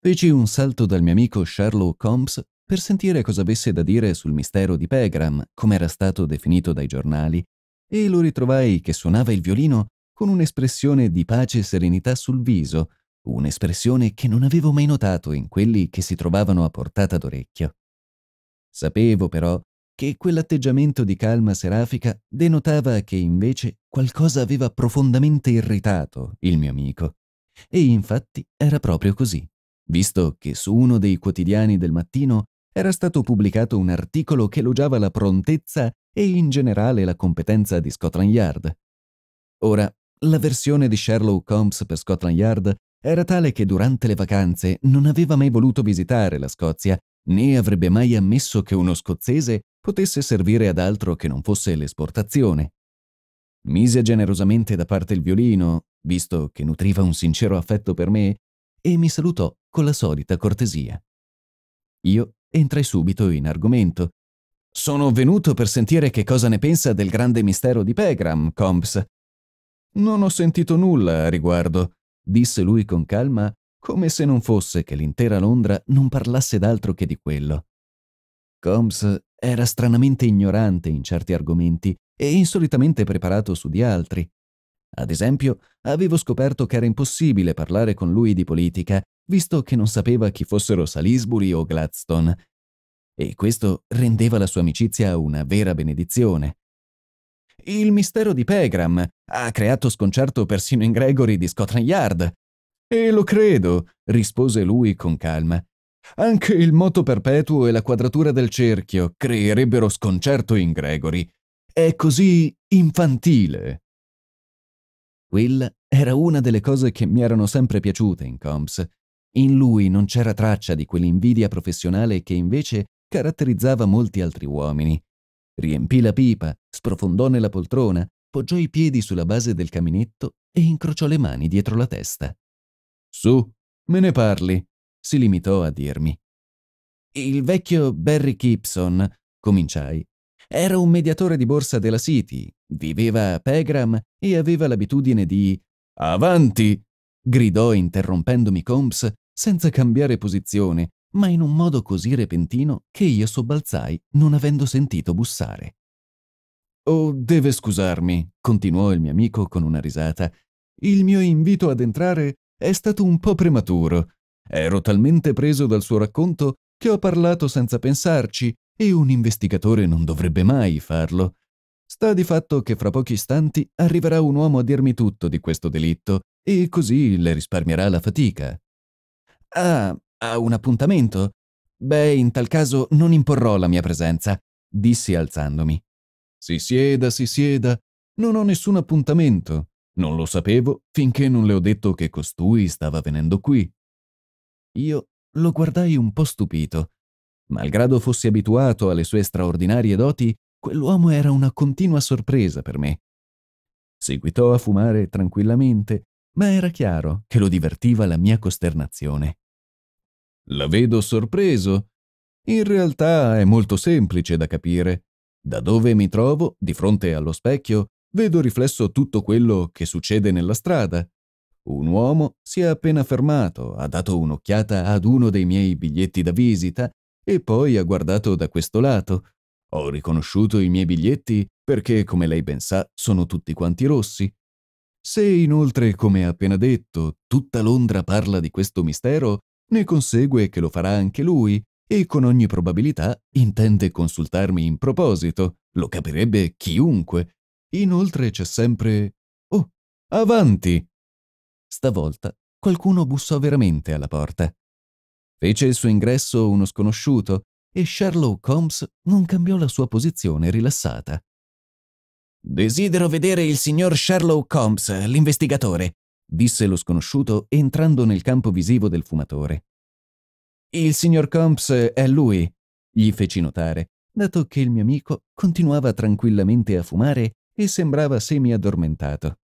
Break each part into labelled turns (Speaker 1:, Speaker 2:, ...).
Speaker 1: Feci un salto dal mio amico Sherlock Holmes per sentire cosa avesse da dire sul mistero di Pegram, come era stato definito dai giornali, e lo ritrovai che suonava il violino con un'espressione di pace e serenità sul viso, un'espressione che non avevo mai notato in quelli che si trovavano a portata d'orecchio. Sapevo però che quell'atteggiamento di calma serafica denotava che invece qualcosa aveva profondamente irritato il mio amico. E infatti era proprio così visto che su uno dei quotidiani del mattino era stato pubblicato un articolo che elogiava la prontezza e in generale la competenza di Scotland Yard. Ora, la versione di Sherlock Holmes per Scotland Yard era tale che durante le vacanze non aveva mai voluto visitare la Scozia, né avrebbe mai ammesso che uno scozzese potesse servire ad altro che non fosse l'esportazione. Mise generosamente da parte il violino, visto che nutriva un sincero affetto per me e mi salutò con la solita cortesia. Io entrai subito in argomento. Sono venuto per sentire che cosa ne pensa del grande mistero di Pegram, Combs. Non ho sentito nulla a riguardo, disse lui con calma, come se non fosse che l'intera Londra non parlasse d'altro che di quello. Combs era stranamente ignorante in certi argomenti e insolitamente preparato su di altri. Ad esempio, avevo scoperto che era impossibile parlare con lui di politica, visto che non sapeva chi fossero Salisbury o Gladstone. E questo rendeva la sua amicizia una vera benedizione. Il mistero di Pegram ha creato sconcerto persino in Gregory di Scotland Yard. E lo credo, rispose lui con calma. Anche il moto perpetuo e la quadratura del cerchio creerebbero sconcerto in Gregory. È così infantile. Will era una delle cose che mi erano sempre piaciute in Combs. In lui non c'era traccia di quell'invidia professionale che invece caratterizzava molti altri uomini. Riempì la pipa, sprofondò nella poltrona, poggiò i piedi sulla base del caminetto e incrociò le mani dietro la testa. Su, me ne parli, si limitò a dirmi. Il vecchio Barry Gibson, cominciai, era un mediatore di borsa della City, viveva a Pegram e aveva l'abitudine di Avanti! gridò interrompendomi Combs senza cambiare posizione, ma in un modo così repentino che io sobbalzai non avendo sentito bussare. Oh, deve scusarmi, continuò il mio amico con una risata. Il mio invito ad entrare è stato un po' prematuro. Ero talmente preso dal suo racconto che ho parlato senza pensarci e un investigatore non dovrebbe mai farlo. Sta di fatto che fra pochi istanti arriverà un uomo a dirmi tutto di questo delitto e così le risparmierà la fatica. Ah, ha un appuntamento? Beh, in tal caso non imporrò la mia presenza, dissi alzandomi. Si sieda, si sieda. Non ho nessun appuntamento. Non lo sapevo finché non le ho detto che costui stava venendo qui. Io lo guardai un po' stupito Malgrado fossi abituato alle sue straordinarie doti, quell'uomo era una continua sorpresa per me. Seguitò a fumare tranquillamente, ma era chiaro che lo divertiva la mia costernazione. La vedo sorpreso. In realtà è molto semplice da capire. Da dove mi trovo, di fronte allo specchio, vedo riflesso tutto quello che succede nella strada. Un uomo si è appena fermato, ha dato un'occhiata ad uno dei miei biglietti da visita e poi ha guardato da questo lato. Ho riconosciuto i miei biglietti perché, come lei ben sa, sono tutti quanti rossi. Se inoltre, come appena detto, tutta Londra parla di questo mistero, ne consegue che lo farà anche lui e con ogni probabilità intende consultarmi in proposito. Lo capirebbe chiunque. Inoltre c'è sempre... Oh, avanti! Stavolta qualcuno bussò veramente alla porta. Fece il suo ingresso uno sconosciuto e Sherlock Holmes non cambiò la sua posizione rilassata. Desidero vedere il signor Sherlock Holmes, l'investigatore, disse lo sconosciuto entrando nel campo visivo del fumatore. Il signor Combs è lui, gli feci notare, dato che il mio amico continuava tranquillamente a fumare e sembrava semi addormentato.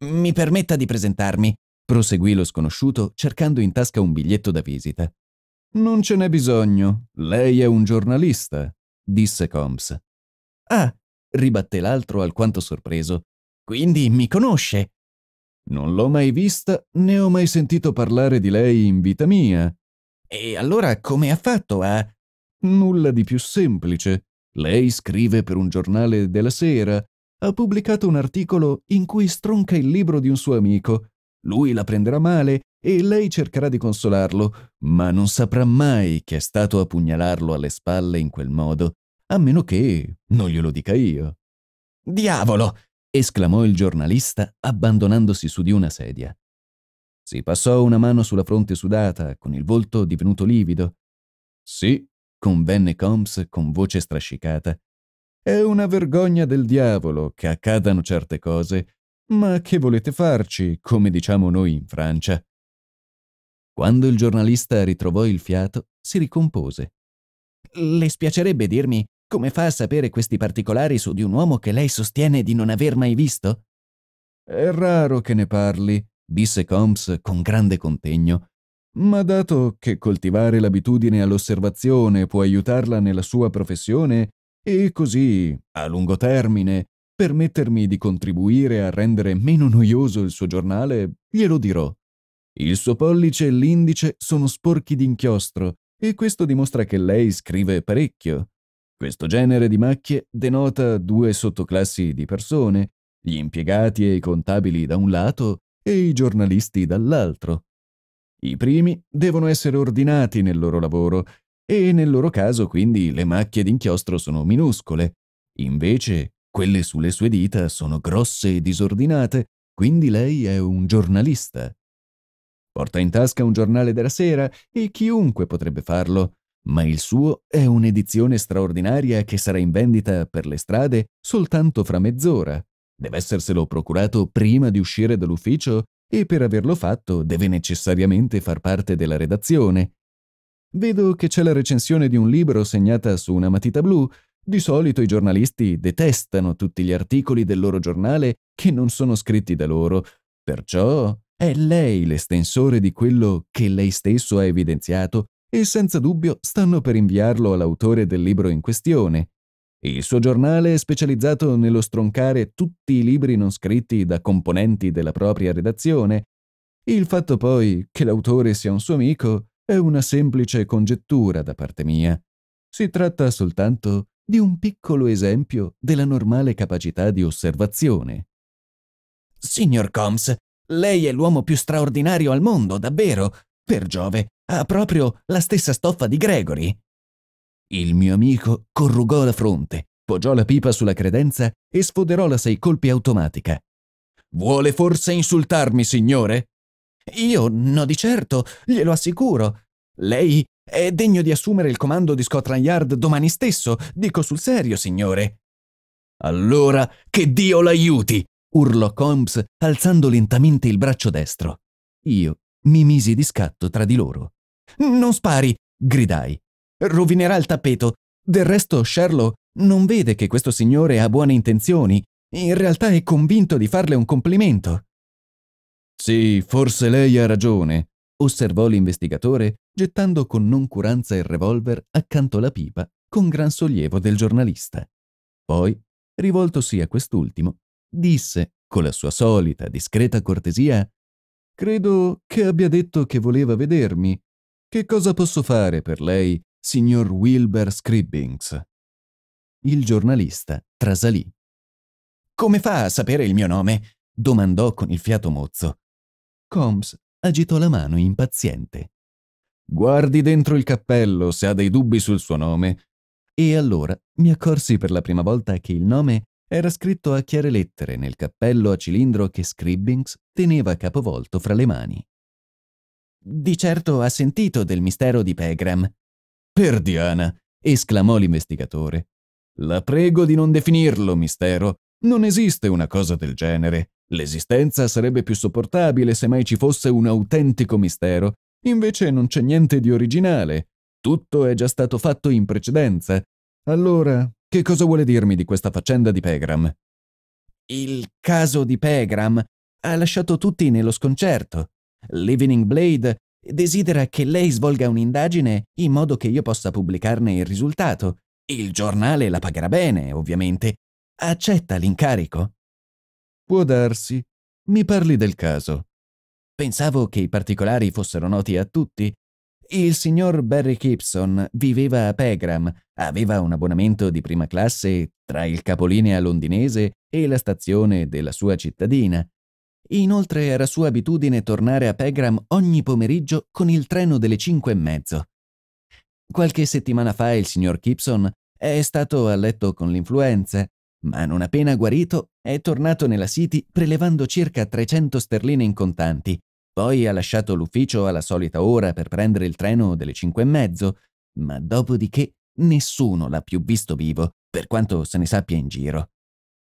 Speaker 1: Mi permetta di presentarmi proseguì lo sconosciuto cercando in tasca un biglietto da visita. Non ce n'è bisogno, lei è un giornalista, disse Combs. Ah, ribatté l'altro alquanto sorpreso. Quindi mi conosce. Non l'ho mai vista né ho mai sentito parlare di lei in vita mia. E allora come ha fatto a... Nulla di più semplice. Lei scrive per un giornale della sera, ha pubblicato un articolo in cui stronca il libro di un suo amico lui la prenderà male e lei cercherà di consolarlo, ma non saprà mai che è stato a pugnalarlo alle spalle in quel modo, a meno che non glielo dica io. Diavolo! esclamò il giornalista abbandonandosi su di una sedia. Si passò una mano sulla fronte sudata, con il volto divenuto livido. Sì, convenne Combs con voce strascicata. È una vergogna del diavolo che accadano certe cose ma che volete farci, come diciamo noi in Francia? Quando il giornalista ritrovò il fiato, si ricompose. Le spiacerebbe dirmi come fa a sapere questi particolari su di un uomo che lei sostiene di non aver mai visto? È raro che ne parli, disse Combs con grande contegno, ma dato che coltivare l'abitudine all'osservazione può aiutarla nella sua professione e così, a lungo termine, permettermi di contribuire a rendere meno noioso il suo giornale, glielo dirò. Il suo pollice e l'indice sono sporchi d'inchiostro e questo dimostra che lei scrive parecchio. Questo genere di macchie denota due sottoclassi di persone, gli impiegati e i contabili da un lato e i giornalisti dall'altro. I primi devono essere ordinati nel loro lavoro e nel loro caso quindi le macchie d'inchiostro sono minuscole. Invece quelle sulle sue dita sono grosse e disordinate, quindi lei è un giornalista. Porta in tasca un giornale della sera e chiunque potrebbe farlo, ma il suo è un'edizione straordinaria che sarà in vendita per le strade soltanto fra mezz'ora. Deve esserselo procurato prima di uscire dall'ufficio e per averlo fatto deve necessariamente far parte della redazione. Vedo che c'è la recensione di un libro segnata su una matita blu, di solito i giornalisti detestano tutti gli articoli del loro giornale che non sono scritti da loro, perciò è lei l'estensore di quello che lei stesso ha evidenziato e senza dubbio stanno per inviarlo all'autore del libro in questione. Il suo giornale è specializzato nello stroncare tutti i libri non scritti da componenti della propria redazione. Il fatto poi che l'autore sia un suo amico è una semplice congettura da parte mia. Si tratta soltanto di di un piccolo esempio della normale capacità di osservazione. Signor Combs, lei è l'uomo più straordinario al mondo, davvero. Per Giove, ha proprio la stessa stoffa di Gregory. Il mio amico corrugò la fronte, poggiò la pipa sulla credenza e sfoderò la sei colpi automatica. Vuole forse insultarmi, signore? Io no di certo, glielo assicuro. Lei è degno di assumere il comando di Scotland Yard domani stesso, dico sul serio, signore. Allora, che Dio l'aiuti! urlò Combs, alzando lentamente il braccio destro. Io mi misi di scatto tra di loro. Non spari! gridai. Rovinerà il tappeto. Del resto, Sherlock non vede che questo signore ha buone intenzioni. In realtà è convinto di farle un complimento. Sì, forse lei ha ragione, osservò l'investigatore gettando con noncuranza il revolver accanto alla pipa con gran sollievo del giornalista. Poi, rivoltosi a quest'ultimo, disse, con la sua solita discreta cortesia, Credo che abbia detto che voleva vedermi. Che cosa posso fare per lei, signor Wilbur Scribbings? Il giornalista trasalì. Come fa a sapere il mio nome? domandò con il fiato mozzo. Combs agitò la mano impaziente. Guardi dentro il cappello se ha dei dubbi sul suo nome. E allora mi accorsi per la prima volta che il nome era scritto a chiare lettere nel cappello a cilindro che Scribbings teneva capovolto fra le mani. Di certo ha sentito del mistero di Pegram. Per Diana! esclamò l'investigatore. La prego di non definirlo mistero. Non esiste una cosa del genere. L'esistenza sarebbe più sopportabile se mai ci fosse un autentico mistero, invece non c'è niente di originale, tutto è già stato fatto in precedenza. Allora, che cosa vuole dirmi di questa faccenda di Pegram? Il caso di Pegram ha lasciato tutti nello sconcerto. L'Evening Blade desidera che lei svolga un'indagine in modo che io possa pubblicarne il risultato. Il giornale la pagherà bene, ovviamente. Accetta l'incarico? Può darsi. Mi parli del caso. Pensavo che i particolari fossero noti a tutti. Il signor Barry Gibson viveva a Pegram, aveva un abbonamento di prima classe tra il capolinea londinese e la stazione della sua cittadina. Inoltre era sua abitudine tornare a Pegram ogni pomeriggio con il treno delle cinque e mezzo. Qualche settimana fa il signor Gibson è stato a letto con l'influenza ma non appena guarito è tornato nella City prelevando circa 300 sterline in contanti, poi ha lasciato l'ufficio alla solita ora per prendere il treno delle 5 e mezzo, ma dopodiché nessuno l'ha più visto vivo, per quanto se ne sappia in giro.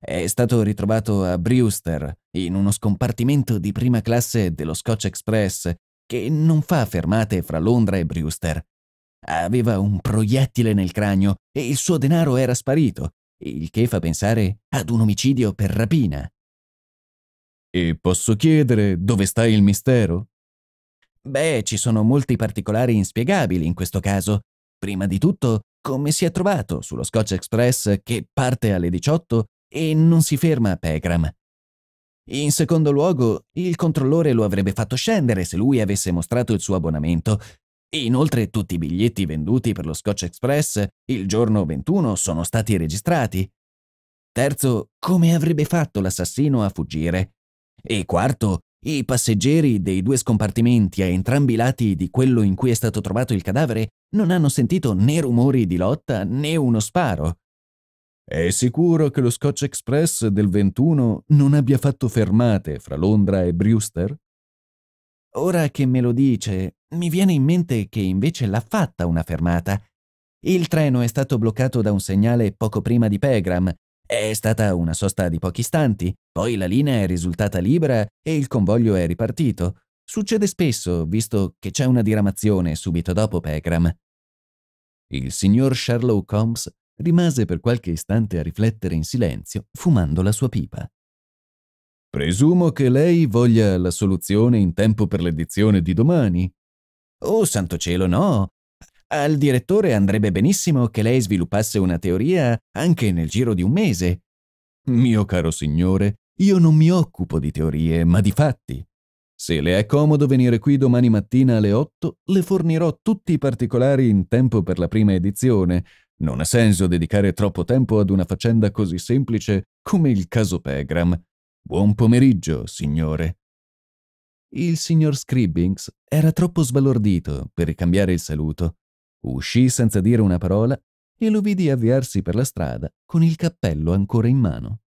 Speaker 1: È stato ritrovato a Brewster, in uno scompartimento di prima classe dello Scotch Express, che non fa fermate fra Londra e Brewster. Aveva un proiettile nel cranio e il suo denaro era sparito, il che fa pensare ad un omicidio per rapina. E posso chiedere dove sta il mistero? Beh, ci sono molti particolari inspiegabili in questo caso. Prima di tutto, come si è trovato sullo Scotch Express che parte alle 18 e non si ferma a Pegram. In secondo luogo, il controllore lo avrebbe fatto scendere se lui avesse mostrato il suo abbonamento, inoltre tutti i biglietti venduti per lo Scotch Express il giorno 21 sono stati registrati. Terzo, come avrebbe fatto l'assassino a fuggire? E quarto, i passeggeri dei due scompartimenti a entrambi i lati di quello in cui è stato trovato il cadavere non hanno sentito né rumori di lotta né uno sparo. È sicuro che lo Scotch Express del 21 non abbia fatto fermate fra Londra e Brewster? Ora che me lo dice, mi viene in mente che invece l'ha fatta una fermata. Il treno è stato bloccato da un segnale poco prima di Pegram. È stata una sosta di pochi istanti, poi la linea è risultata libera e il convoglio è ripartito. Succede spesso, visto che c'è una diramazione subito dopo Pegram. Il signor Sherlock Holmes rimase per qualche istante a riflettere in silenzio, fumando la sua pipa. Presumo che lei voglia la soluzione in tempo per l'edizione di domani. Oh, santo cielo, no. Al direttore andrebbe benissimo che lei sviluppasse una teoria anche nel giro di un mese. Mio caro signore, io non mi occupo di teorie, ma di fatti. Se le è comodo venire qui domani mattina alle 8, le fornirò tutti i particolari in tempo per la prima edizione. Non ha senso dedicare troppo tempo ad una faccenda così semplice come il caso Pegram. Buon pomeriggio, signore. Il signor Scribbings era troppo sbalordito per ricambiare il saluto. Uscì senza dire una parola e lo vidi avviarsi per la strada con il cappello ancora in mano.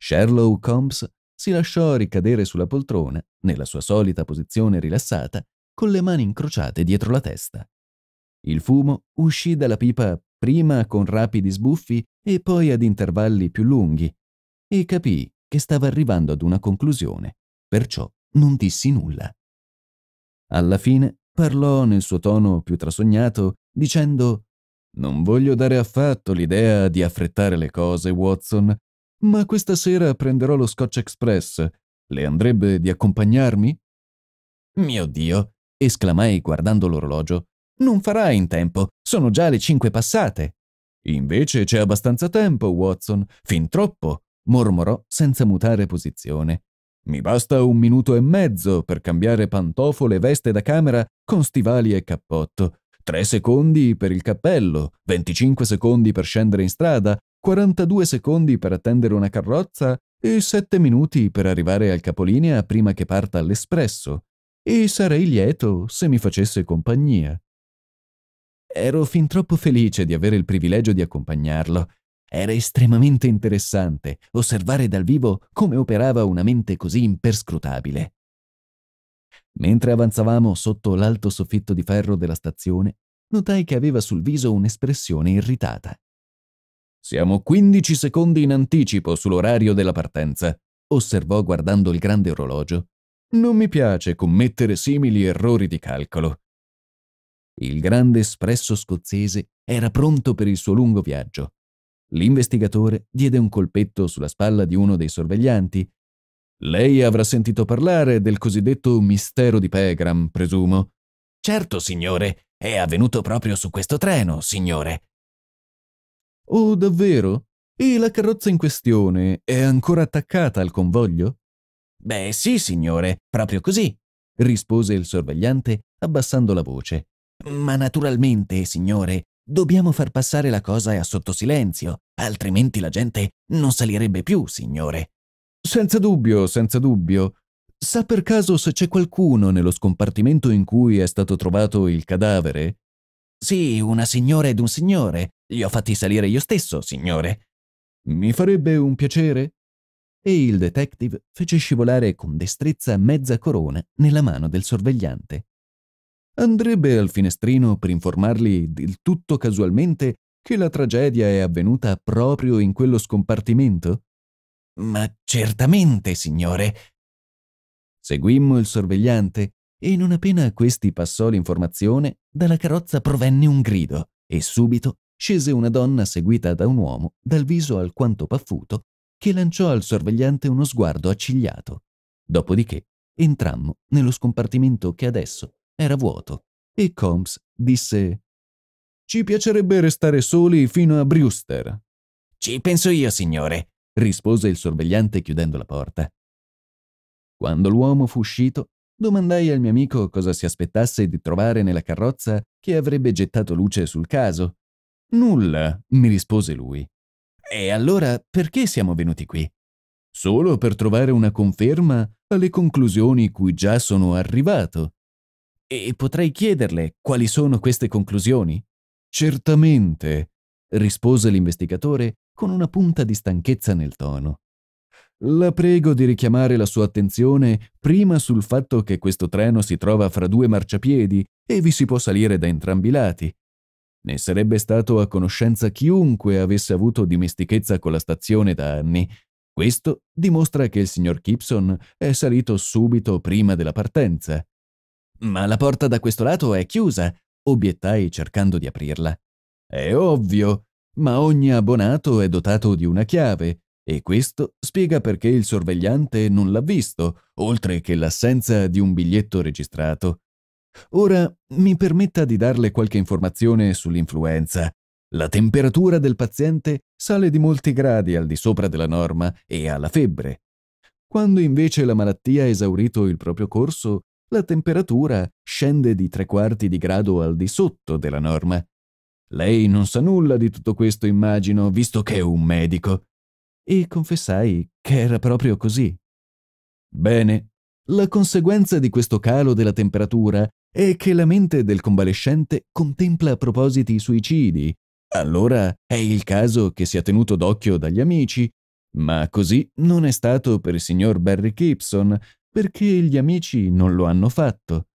Speaker 1: Sherlock Holmes si lasciò ricadere sulla poltrona, nella sua solita posizione rilassata, con le mani incrociate dietro la testa. Il fumo uscì dalla pipa prima con rapidi sbuffi e poi ad intervalli più lunghi, e capì che stava arrivando ad una conclusione, perciò non dissi nulla. Alla fine parlò nel suo tono più trasognato, dicendo Non voglio dare affatto l'idea di affrettare le cose, Watson, ma questa sera prenderò lo Scotch Express. Le andrebbe di accompagnarmi? Mio Dio, esclamai guardando l'orologio. Non farai in tempo, sono già le cinque passate. Invece c'è abbastanza tempo, Watson, fin troppo mormorò senza mutare posizione. Mi basta un minuto e mezzo per cambiare pantofole e veste da camera con stivali e cappotto. Tre secondi per il cappello, 25 secondi per scendere in strada, 42 secondi per attendere una carrozza e 7 minuti per arrivare al capolinea prima che parta l'espresso. E sarei lieto se mi facesse compagnia. Ero fin troppo felice di avere il privilegio di accompagnarlo era estremamente interessante osservare dal vivo come operava una mente così imperscrutabile. Mentre avanzavamo sotto l'alto soffitto di ferro della stazione, notai che aveva sul viso un'espressione irritata. Siamo 15 secondi in anticipo sull'orario della partenza, osservò guardando il grande orologio. Non mi piace commettere simili errori di calcolo. Il grande espresso scozzese era pronto per il suo lungo viaggio L'investigatore diede un colpetto sulla spalla di uno dei sorveglianti. Lei avrà sentito parlare del cosiddetto mistero di Pegram, presumo. Certo, signore, è avvenuto proprio su questo treno, signore. Oh, davvero? E la carrozza in questione è ancora attaccata al convoglio? Beh, sì, signore, proprio così, rispose il sorvegliante abbassando la voce. Ma naturalmente, signore, Dobbiamo far passare la cosa a sotto silenzio, altrimenti la gente non salirebbe più, signore. Senza dubbio, senza dubbio. Sa per caso se c'è qualcuno nello scompartimento in cui è stato trovato il cadavere? Sì, una signora ed un signore. Li ho fatti salire io stesso, signore. Mi farebbe un piacere? E il detective fece scivolare con destrezza mezza corona nella mano del sorvegliante andrebbe al finestrino per informarli del tutto casualmente che la tragedia è avvenuta proprio in quello scompartimento? Ma certamente, signore. Seguimmo il sorvegliante e non appena questi passò l'informazione, dalla carrozza provenne un grido e subito scese una donna seguita da un uomo dal viso alquanto paffuto che lanciò al sorvegliante uno sguardo accigliato. Dopodiché entrammo nello scompartimento che adesso era vuoto e Combs disse Ci piacerebbe restare soli fino a Brewster. Ci penso io, signore, rispose il sorvegliante chiudendo la porta. Quando l'uomo fu uscito, domandai al mio amico cosa si aspettasse di trovare nella carrozza che avrebbe gettato luce sul caso. Nulla, mi rispose lui. E allora perché siamo venuti qui? Solo per trovare una conferma alle conclusioni cui già sono arrivato, e potrei chiederle quali sono queste conclusioni? Certamente, rispose l'investigatore con una punta di stanchezza nel tono. La prego di richiamare la sua attenzione prima sul fatto che questo treno si trova fra due marciapiedi e vi si può salire da entrambi i lati. Ne sarebbe stato a conoscenza chiunque avesse avuto dimestichezza con la stazione da anni. Questo dimostra che il signor Gibson è salito subito prima della partenza. Ma la porta da questo lato è chiusa, obiettai cercando di aprirla. È ovvio, ma ogni abbonato è dotato di una chiave, e questo spiega perché il sorvegliante non l'ha visto, oltre che l'assenza di un biglietto registrato. Ora mi permetta di darle qualche informazione sull'influenza. La temperatura del paziente sale di molti gradi al di sopra della norma e ha la febbre. Quando invece la malattia ha esaurito il proprio corso, la temperatura scende di tre quarti di grado al di sotto della norma. Lei non sa nulla di tutto questo, immagino, visto che è un medico. E confessai che era proprio così. Bene, la conseguenza di questo calo della temperatura è che la mente del convalescente contempla propositi suicidi. Allora è il caso che sia tenuto d'occhio dagli amici, ma così non è stato per il signor Barry Gibson, perché gli amici non lo hanno fatto.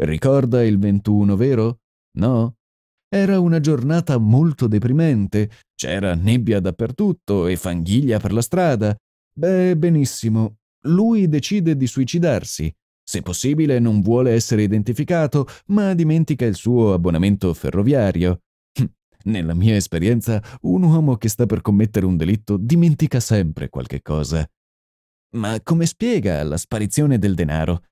Speaker 1: Ricorda il 21, vero? No? Era una giornata molto deprimente, c'era nebbia dappertutto e fanghiglia per la strada. Beh, benissimo, lui decide di suicidarsi. Se possibile non vuole essere identificato, ma dimentica il suo abbonamento ferroviario. Hm, nella mia esperienza, un uomo che sta per commettere un delitto dimentica sempre qualche cosa. Ma come spiega la sparizione del denaro?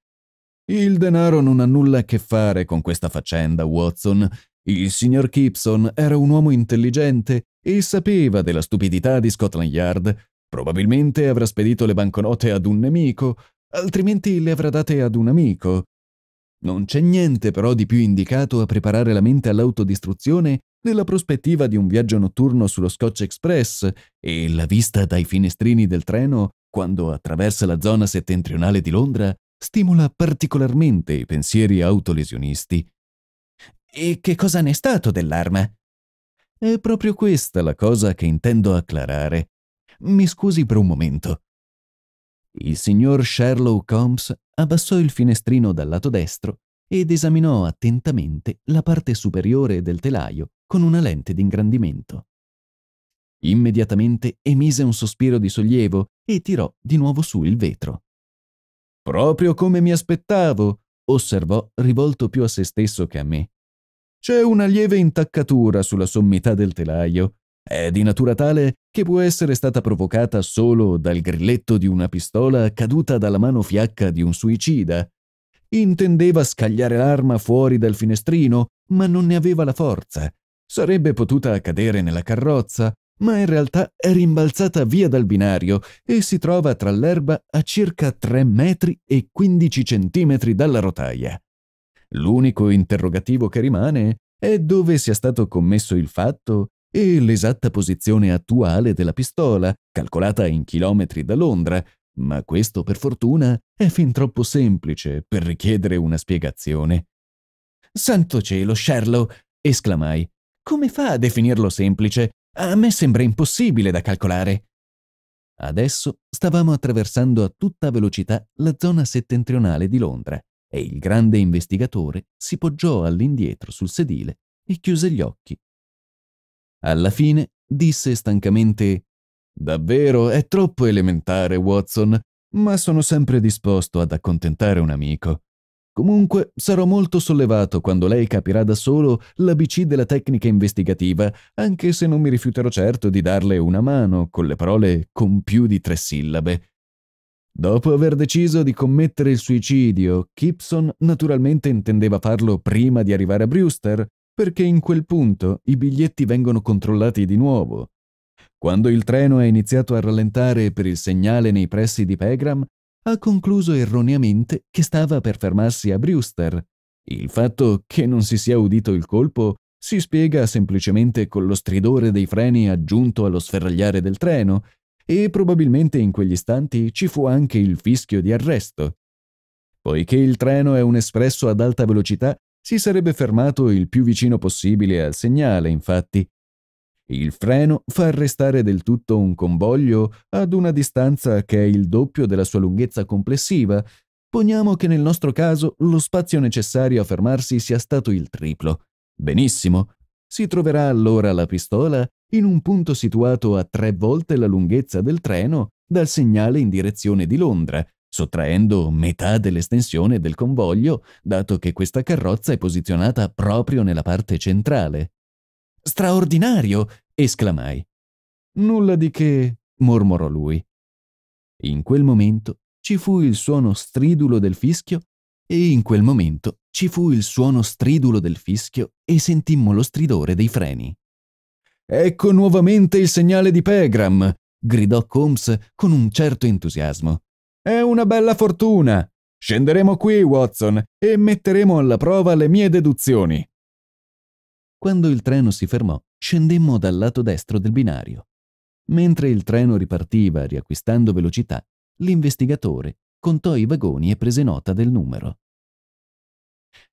Speaker 1: Il denaro non ha nulla a che fare con questa faccenda, Watson. Il signor Gibson era un uomo intelligente e sapeva della stupidità di Scotland Yard. Probabilmente avrà spedito le banconote ad un nemico, altrimenti le avrà date ad un amico. Non c'è niente però di più indicato a preparare la mente all'autodistruzione nella prospettiva di un viaggio notturno sullo Scotch Express e la vista dai finestrini del treno quando attraversa la zona settentrionale di Londra, stimola particolarmente i pensieri autolesionisti. E che cosa ne è stato dell'arma? È proprio questa la cosa che intendo acclarare. Mi scusi per un momento. Il signor Sherlock Holmes abbassò il finestrino dal lato destro ed esaminò attentamente la parte superiore del telaio con una lente d'ingrandimento. Immediatamente emise un sospiro di sollievo e tirò di nuovo su il vetro. Proprio come mi aspettavo, osservò rivolto più a se stesso che a me. C'è una lieve intaccatura sulla sommità del telaio. È di natura tale che può essere stata provocata solo dal grilletto di una pistola caduta dalla mano fiacca di un suicida. Intendeva scagliare l'arma fuori dal finestrino, ma non ne aveva la forza. Sarebbe potuta cadere nella carrozza ma in realtà è rimbalzata via dal binario e si trova tra l'erba a circa 3 metri e 15 centimetri dalla rotaia. L'unico interrogativo che rimane è dove sia stato commesso il fatto e l'esatta posizione attuale della pistola, calcolata in chilometri da Londra, ma questo per fortuna è fin troppo semplice per richiedere una spiegazione. Santo cielo, Sherlock! esclamai. Come fa a definirlo semplice? A me sembra impossibile da calcolare. Adesso stavamo attraversando a tutta velocità la zona settentrionale di Londra e il grande investigatore si poggiò all'indietro sul sedile e chiuse gli occhi. Alla fine disse stancamente Davvero è troppo elementare, Watson, ma sono sempre disposto ad accontentare un amico. Comunque sarò molto sollevato quando lei capirà da solo l'ABC della tecnica investigativa, anche se non mi rifiuterò certo di darle una mano con le parole con più di tre sillabe. Dopo aver deciso di commettere il suicidio, Gibson naturalmente intendeva farlo prima di arrivare a Brewster, perché in quel punto i biglietti vengono controllati di nuovo. Quando il treno ha iniziato a rallentare per il segnale nei pressi di Pegram, ha concluso erroneamente che stava per fermarsi a Brewster. Il fatto che non si sia udito il colpo si spiega semplicemente con lo stridore dei freni aggiunto allo sferragliare del treno e probabilmente in quegli istanti ci fu anche il fischio di arresto. Poiché il treno è un espresso ad alta velocità, si sarebbe fermato il più vicino possibile al segnale, infatti, il freno fa arrestare del tutto un convoglio ad una distanza che è il doppio della sua lunghezza complessiva. Poniamo che nel nostro caso lo spazio necessario a fermarsi sia stato il triplo. Benissimo. Si troverà allora la pistola in un punto situato a tre volte la lunghezza del treno dal segnale in direzione di Londra, sottraendo metà dell'estensione del convoglio, dato che questa carrozza è posizionata proprio nella parte centrale. Straordinario! esclamai. Nulla di che, mormorò lui. In quel momento ci fu il suono stridulo del fischio e in quel momento ci fu il suono stridulo del fischio e sentimmo lo stridore dei freni. Ecco nuovamente il segnale di Pegram, gridò Combs con un certo entusiasmo. È una bella fortuna. Scenderemo qui, Watson, e metteremo alla prova le mie deduzioni. Quando il treno si fermò, scendemmo dal lato destro del binario. Mentre il treno ripartiva riacquistando velocità, l'investigatore contò i vagoni e prese nota del numero.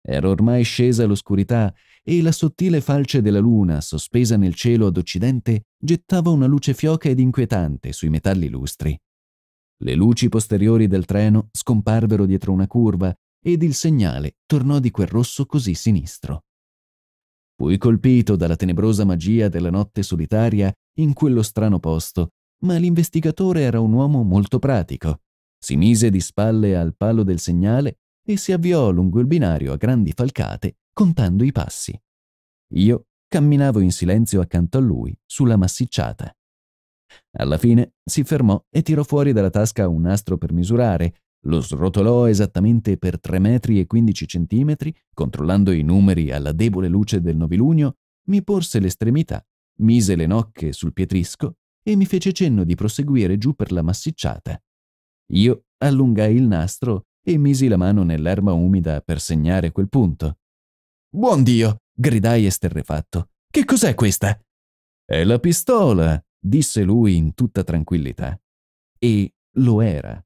Speaker 1: Era ormai scesa l'oscurità e la sottile falce della luna, sospesa nel cielo ad occidente, gettava una luce fioca ed inquietante sui metalli lustri. Le luci posteriori del treno scomparvero dietro una curva ed il segnale tornò di quel rosso così sinistro. Fui colpito dalla tenebrosa magia della notte solitaria in quello strano posto, ma l'investigatore era un uomo molto pratico. Si mise di spalle al palo del segnale e si avviò lungo il binario a grandi falcate, contando i passi. Io camminavo in silenzio accanto a lui, sulla massicciata. Alla fine si fermò e tirò fuori dalla tasca un nastro per misurare, lo srotolò esattamente per 3 metri e 15 centimetri, controllando i numeri alla debole luce del novilunio, mi porse l'estremità, mise le nocche sul pietrisco e mi fece cenno di proseguire giù per la massicciata. Io allungai il nastro e misi la mano nell'erba umida per segnare quel punto. Buon Dio! gridai esterrefatto. Che cos'è questa? È la pistola, disse lui in tutta tranquillità. E lo era.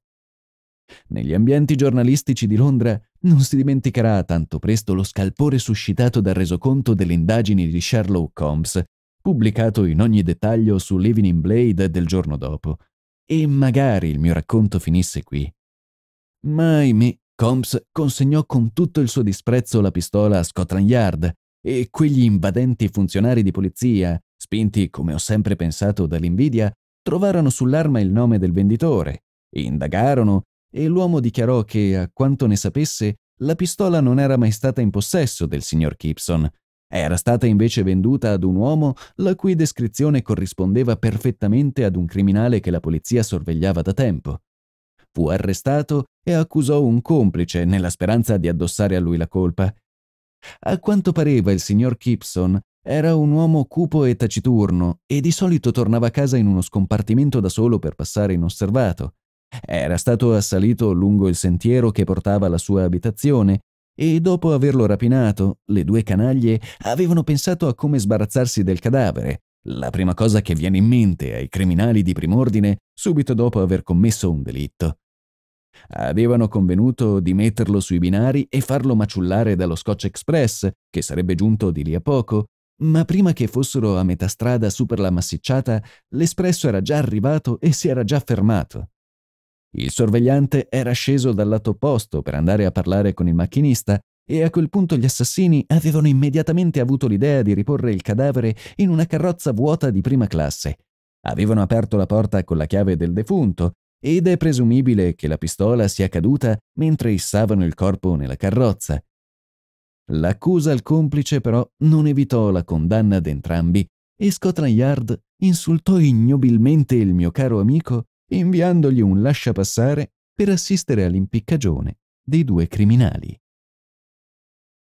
Speaker 1: Negli ambienti giornalistici di Londra non si dimenticherà tanto presto lo scalpore suscitato dal resoconto delle indagini di Sherlock Holmes, pubblicato in ogni dettaglio su Living Blade del giorno dopo. E magari il mio racconto finisse qui. Ma ahimè, Combs consegnò con tutto il suo disprezzo la pistola a Scotland Yard e quegli invadenti funzionari di polizia, spinti come ho sempre pensato dall'invidia, trovarono sull'arma il nome del venditore, indagarono e l'uomo dichiarò che, a quanto ne sapesse, la pistola non era mai stata in possesso del signor Gibson. Era stata invece venduta ad un uomo la cui descrizione corrispondeva perfettamente ad un criminale che la polizia sorvegliava da tempo. Fu arrestato e accusò un complice nella speranza di addossare a lui la colpa. A quanto pareva il signor Gibson era un uomo cupo e taciturno e di solito tornava a casa in uno scompartimento da solo per passare inosservato. Era stato assalito lungo il sentiero che portava alla sua abitazione e dopo averlo rapinato, le due canaglie avevano pensato a come sbarazzarsi del cadavere, la prima cosa che viene in mente ai criminali di prim'ordine subito dopo aver commesso un delitto. Avevano convenuto di metterlo sui binari e farlo maciullare dallo Scotch Express, che sarebbe giunto di lì a poco, ma prima che fossero a metà strada su per la massicciata, l'espresso era già arrivato e si era già fermato. Il sorvegliante era sceso dal lato opposto per andare a parlare con il macchinista e a quel punto gli assassini avevano immediatamente avuto l'idea di riporre il cadavere in una carrozza vuota di prima classe. Avevano aperto la porta con la chiave del defunto ed è presumibile che la pistola sia caduta mentre issavano il corpo nella carrozza. L'accusa al complice però non evitò la condanna ad entrambi e Scotland Yard insultò ignobilmente il mio caro amico inviandogli un lasciapassare per assistere all'impiccagione dei due criminali.